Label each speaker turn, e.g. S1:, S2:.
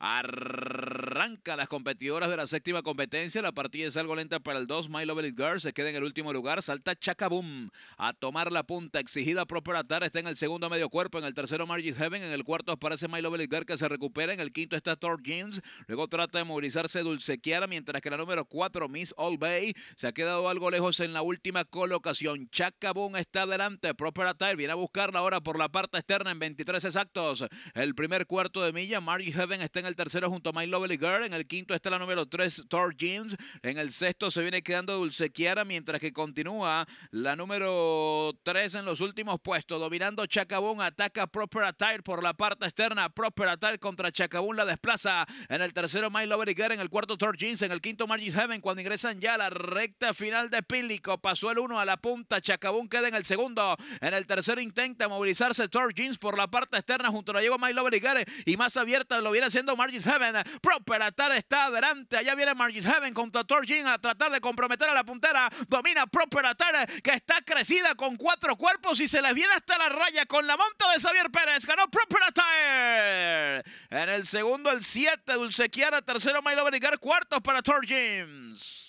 S1: Arr Arranca las competidoras de la séptima competencia. La partida es algo lenta para el 2. My Lovely Girl se queda en el último lugar. Salta Chacaboom a tomar la punta exigida. Proper Atar está en el segundo medio cuerpo. En el tercero, Margie Heaven. En el cuarto aparece My Lovely Girl que se recupera. En el quinto está Thor James. Luego trata de movilizarse Dulcequiara, mientras que la número 4, Miss All Bay, se ha quedado algo lejos en la última colocación. ...Chacabum está adelante. Proper Atar viene a buscarla ahora por la parte externa en 23 exactos. El primer cuarto de milla. ...Margie Heaven está en el tercero junto a My Lovely Girl en el quinto está la número 3, Thor Jeans. En el sexto se viene quedando Dulce Kiara, mientras que continúa la número 3 en los últimos puestos. Dominando Chacabón, ataca Proper Attire por la parte externa. Proper Attire contra Chacabón la desplaza. En el tercero, My Lover En el cuarto, Thor Jeans. En el quinto, Margie Heaven. Cuando ingresan ya a la recta final de Pílico, pasó el 1 a la punta. Chacabón queda en el segundo. En el tercero, intenta movilizarse Thor Jeans por la parte externa junto a la lleva My Lover y más abierta lo viene haciendo Margie Heaven. Proper Beratar está adelante. Allá viene Margit Heaven contra Torjin a tratar de comprometer a la puntera. Domina Proper Atar, que está crecida con cuatro cuerpos y se les viene hasta la raya con la monta de Xavier Pérez. Ganó Proper En el segundo, el 7, Dulcequiara. Tercero, Milo Berigar. Cuarto para Torjins.